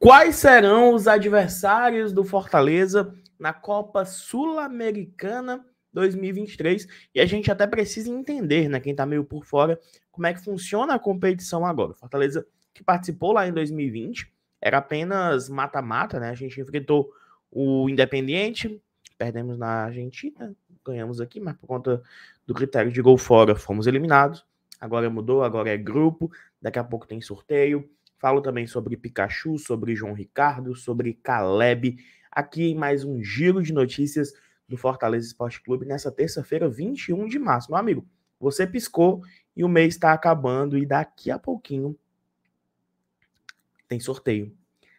Quais serão os adversários do Fortaleza na Copa Sul-Americana 2023? E a gente até precisa entender, né, quem tá meio por fora, como é que funciona a competição agora. Fortaleza que participou lá em 2020 era apenas mata-mata, né? A gente enfrentou o Independiente, perdemos na Argentina, ganhamos aqui, mas por conta do critério de gol fora fomos eliminados. Agora mudou, agora é grupo, daqui a pouco tem sorteio Falo também sobre Pikachu, sobre João Ricardo, sobre Caleb. Aqui mais um giro de notícias do Fortaleza Esporte Clube nessa terça-feira, 21 de março. Meu amigo, você piscou e o mês está acabando e daqui a pouquinho tem sorteio.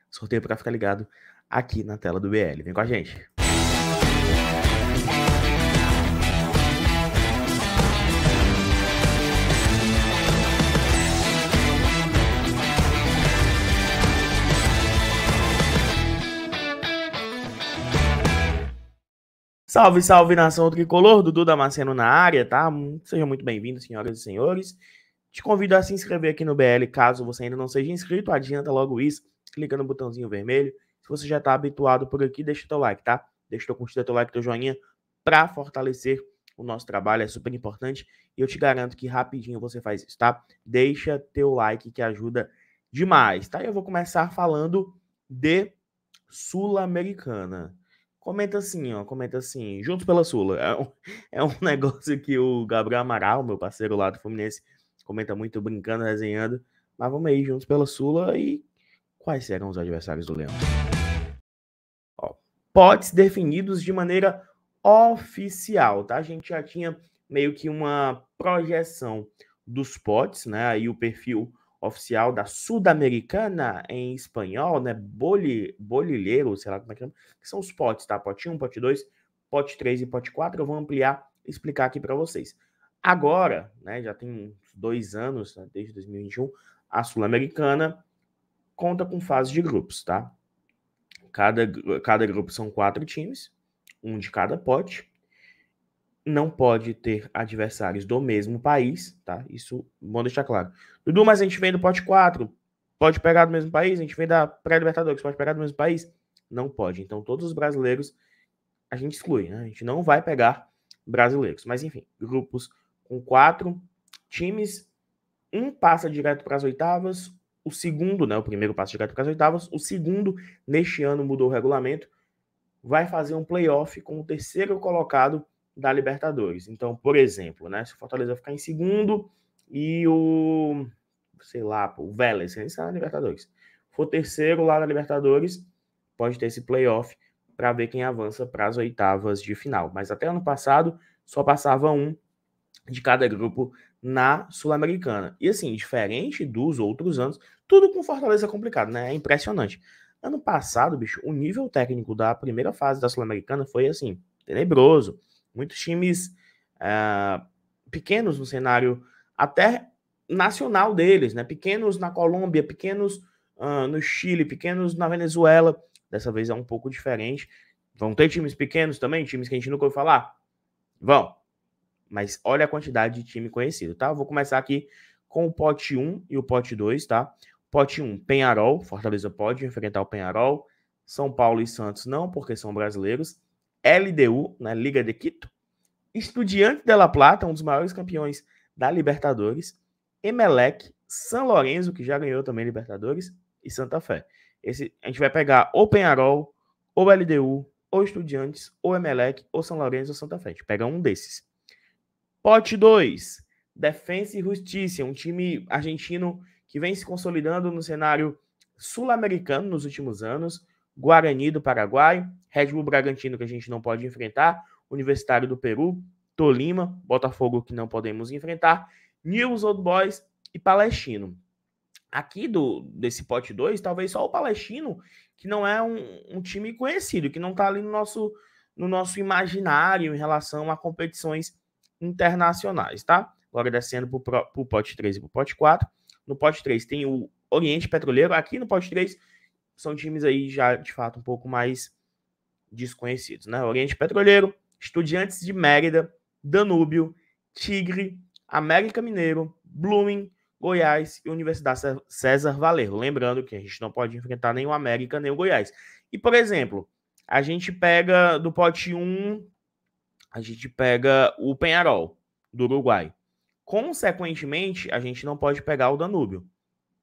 Sorteio para ficar ligado aqui na tela do BL. Vem com a gente. Salve, salve, nação tricolor, Dudu Damasceno na área, tá? Hum, sejam muito bem-vindos, senhoras e senhores. Te convido a se inscrever aqui no BL, caso você ainda não seja inscrito, adianta logo isso, clica no botãozinho vermelho. Se você já está habituado por aqui, deixa teu like, tá? Deixa teu curtir, teu like, teu joinha, para fortalecer o nosso trabalho, é super importante. E eu te garanto que rapidinho você faz isso, tá? Deixa teu like que ajuda demais, tá? Eu vou começar falando de Sul-Americana. Comenta assim, ó, comenta assim, juntos pela Sula. É um, é um uhum. negócio que o Gabriel Amaral, meu parceiro lá do Fluminense, comenta muito, brincando, resenhando. Mas vamos aí, juntos pela Sula e quais serão os adversários do Leão? Ó, potes definidos de maneira oficial, tá? A gente já tinha meio que uma projeção dos potes, né? Aí o perfil oficial da Sudamericana em espanhol, né? Boli, bolilheiro, sei lá como é que chama, que são os potes, tá? Pote 1, pote 2, pote 3 e pote 4. Eu vou ampliar explicar aqui para vocês. Agora, né, já tem dois anos, né, desde 2021, a Sul-Americana conta com fase de grupos, tá? Cada, cada grupo são quatro times, um de cada pote não pode ter adversários do mesmo país, tá? Isso bom deixar claro. Dudu, mas a gente vem do pote 4, pode pegar do mesmo país, a gente vem da pré-libertadores, pode pegar do mesmo país? Não pode. Então todos os brasileiros a gente exclui, né? A gente não vai pegar brasileiros. Mas enfim, grupos com quatro times, um passa direto para as oitavas, o segundo, né? O primeiro passa direto para as oitavas, o segundo neste ano mudou o regulamento, vai fazer um playoff com o terceiro colocado da Libertadores. Então, por exemplo, né, se o Fortaleza ficar em segundo e o, sei lá, o Vélez, que está na Libertadores, for terceiro lá na Libertadores, pode ter esse playoff para ver quem avança para as oitavas de final. Mas até ano passado, só passava um de cada grupo na Sul-Americana. E assim, diferente dos outros anos, tudo com Fortaleza complicado, né? É impressionante. Ano passado, bicho, o nível técnico da primeira fase da Sul-Americana foi assim, tenebroso. Muitos times ah, pequenos no cenário até nacional deles, né? Pequenos na Colômbia, pequenos uh, no Chile, pequenos na Venezuela. Dessa vez é um pouco diferente. Vão ter times pequenos também, times que a gente nunca ouviu falar? Vão. Mas olha a quantidade de time conhecido, tá? vou começar aqui com o pote 1 e o pote 2, tá? Pote 1, Penharol, Fortaleza pode enfrentar o Penharol. São Paulo e Santos não, porque são brasileiros. LDU, na né, Liga de Quito, Estudiante de La Plata, um dos maiores campeões da Libertadores, Emelec, São Lourenço, que já ganhou também Libertadores, e Santa Fé. Esse, a gente vai pegar ou Penharol, ou LDU, ou Estudiantes, ou Emelec, ou São Lourenço, ou Santa Fé. A gente pega um desses. Pote 2, Defensa e Justiça, um time argentino que vem se consolidando no cenário sul-americano nos últimos anos, Guarani do Paraguai, Red Bull Bragantino que a gente não pode enfrentar, Universitário do Peru, Tolima, Botafogo que não podemos enfrentar, News Old Boys e Palestino. Aqui do desse pote 2, talvez só o Palestino, que não é um, um time conhecido, que não está ali no nosso, no nosso imaginário em relação a competições internacionais, tá? Agora descendo para o pote 3 e para o pote 4. No pote 3 tem o Oriente Petroleiro. Aqui no pote 3 são times aí já de fato um pouco mais desconhecidos, né? Oriente Petroleiro, Estudiantes de Mérida, Danúbio, Tigre, América Mineiro, Blooming, Goiás e Universidade César Valerro. Lembrando que a gente não pode enfrentar nem o América nem o Goiás. E, por exemplo, a gente pega do pote 1, a gente pega o Penharol, do Uruguai. Consequentemente, a gente não pode pegar o Danúbio.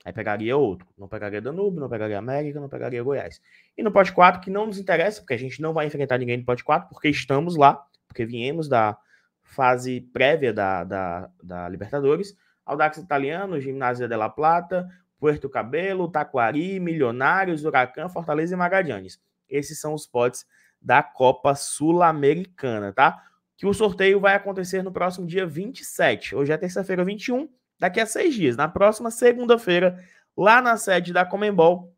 Aí pegaria outro. Não pegaria Danúbio, não pegaria América, não pegaria Goiás. E no pote 4, que não nos interessa, porque a gente não vai enfrentar ninguém no pote 4, porque estamos lá, porque viemos da fase prévia da, da, da Libertadores. Audax Italiano, Gimnasia de La Plata, Puerto Cabelo, Taquari, Milionários, Huracan, Fortaleza e Magadianes. Esses são os potes da Copa Sul-Americana, tá? Que o sorteio vai acontecer no próximo dia 27. Hoje é terça-feira 21 daqui a seis dias, na próxima segunda-feira, lá na sede da Comembol.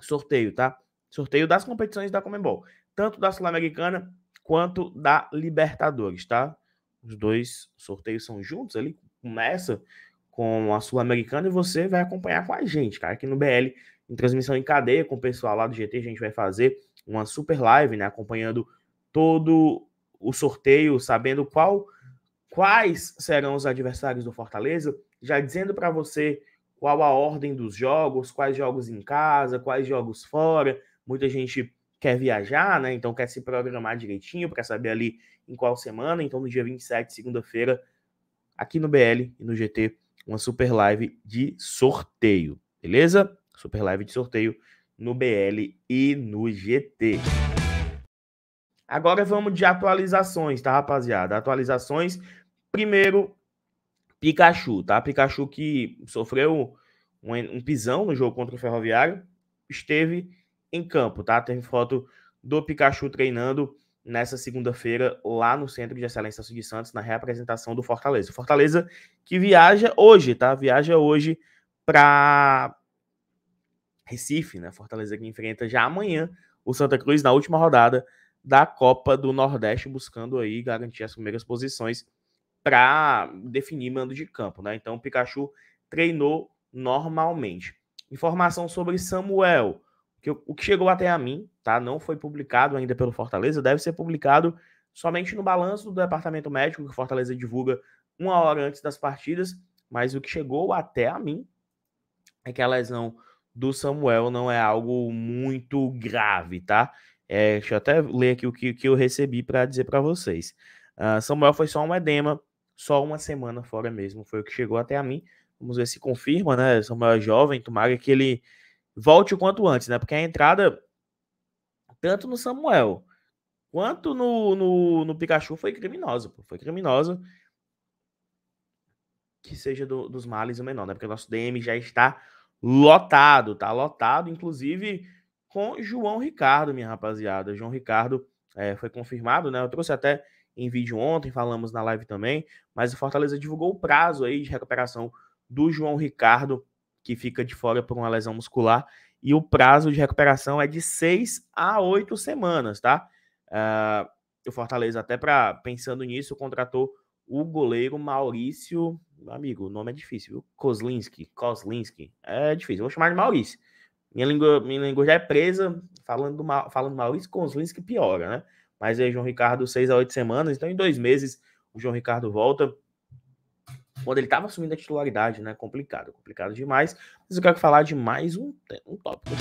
Sorteio, tá? Sorteio das competições da Comembol, tanto da Sul-Americana quanto da Libertadores, tá? Os dois sorteios são juntos ali, começa com a Sul-Americana e você vai acompanhar com a gente, cara, aqui no BL, em transmissão em cadeia com o pessoal lá do GT, a gente vai fazer uma super live, né, acompanhando todo o sorteio, sabendo qual quais serão os adversários do Fortaleza, já dizendo para você qual a ordem dos jogos, quais jogos em casa, quais jogos fora. Muita gente quer viajar, né? Então quer se programar direitinho para saber ali em qual semana. Então no dia 27, segunda-feira, aqui no BL e no GT, uma super live de sorteio, beleza? Super live de sorteio no BL e no GT. Agora vamos de atualizações, tá, rapaziada? Atualizações Primeiro, Pikachu, tá? Pikachu que sofreu um, um pisão no jogo contra o Ferroviário, esteve em campo, tá? Teve foto do Pikachu treinando nessa segunda-feira lá no Centro de Excelência de Santos, na reapresentação do Fortaleza. Fortaleza que viaja hoje, tá? Viaja hoje para Recife, né? Fortaleza que enfrenta já amanhã o Santa Cruz na última rodada da Copa do Nordeste, buscando aí garantir as primeiras posições para definir mando de campo, né? Então o Pikachu treinou normalmente. Informação sobre Samuel, que o que chegou até a mim, tá? Não foi publicado ainda pelo Fortaleza, deve ser publicado somente no balanço do departamento médico que o Fortaleza divulga uma hora antes das partidas, mas o que chegou até a mim é que a lesão do Samuel não é algo muito grave, tá? É, deixa eu até ler aqui o que, que eu recebi para dizer para vocês. Uh, Samuel foi só um edema só uma semana fora mesmo. Foi o que chegou até a mim. Vamos ver se confirma, né? Samuel é jovem, tomara que ele volte o quanto antes, né? Porque a entrada, tanto no Samuel quanto no, no, no Pikachu, foi criminosa. Foi criminosa. Que seja do, dos males o menor, né? Porque o nosso DM já está lotado, tá lotado, inclusive com João Ricardo, minha rapaziada. João Ricardo é, foi confirmado, né? Eu trouxe até em vídeo ontem, falamos na live também, mas o Fortaleza divulgou o prazo aí de recuperação do João Ricardo, que fica de fora por uma lesão muscular, e o prazo de recuperação é de seis a oito semanas, tá? Uh, o Fortaleza, até para pensando nisso, contratou o goleiro Maurício. Amigo, o nome é difícil, viu? Kozlinski. Kozlinski. É difícil, vou chamar de Maurício. Minha língua, minha língua já é presa, falando, falando Maurício Kozlinski piora, né? Mas aí, João Ricardo, seis a oito semanas. Então, em dois meses, o João Ricardo volta. Quando ele estava assumindo a titularidade, né? Complicado, complicado demais. Mas eu quero falar de mais um, um tópico.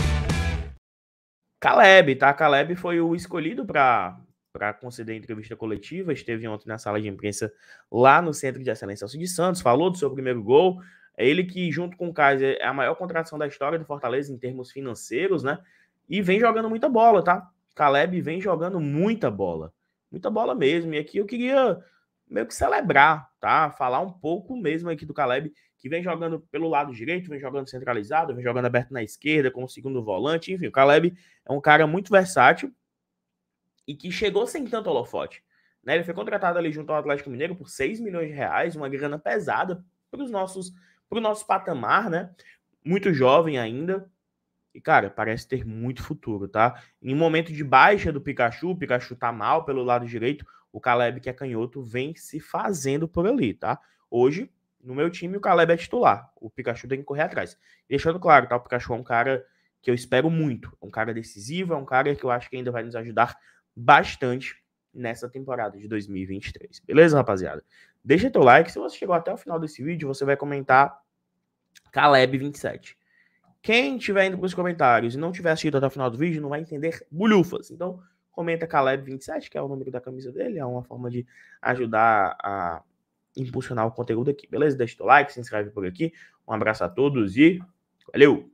Caleb, tá? Caleb foi o escolhido para para conceder entrevista coletiva, esteve ontem na sala de imprensa lá no Centro de Excelência Alcide Santos, falou do seu primeiro gol, é ele que, junto com o Kaiser, é a maior contratação da história do Fortaleza em termos financeiros, né? E vem jogando muita bola, tá? Caleb vem jogando muita bola, muita bola mesmo. E aqui eu queria meio que celebrar, tá? Falar um pouco mesmo aqui do Caleb, que vem jogando pelo lado direito, vem jogando centralizado, vem jogando aberto na esquerda, como segundo volante. Enfim, o Caleb é um cara muito versátil e que chegou sem tanto holofote. Né? Ele foi contratado ali junto ao Atlético Mineiro por 6 milhões de reais, uma grana pesada para os nossos para o nosso patamar, né? Muito jovem ainda, e, cara, parece ter muito futuro, tá? Em um momento de baixa do Pikachu, o Pikachu tá mal pelo lado direito, o Caleb, que é canhoto, vem se fazendo por ali, tá? Hoje, no meu time, o Caleb é titular. O Pikachu tem que correr atrás. Deixando claro, tá? O Pikachu é um cara que eu espero muito. É um cara decisivo, é um cara que eu acho que ainda vai nos ajudar bastante nessa temporada de 2023. Beleza, rapaziada? Deixa teu like. Se você chegou até o final desse vídeo, você vai comentar Caleb 27. Quem estiver indo para os comentários e não tiver assistido até o final do vídeo não vai entender bulhufas. Então, comenta Caleb27, que é o número da camisa dele, é uma forma de ajudar a impulsionar o conteúdo aqui, beleza? Deixa o like, se inscreve por aqui. Um abraço a todos e valeu!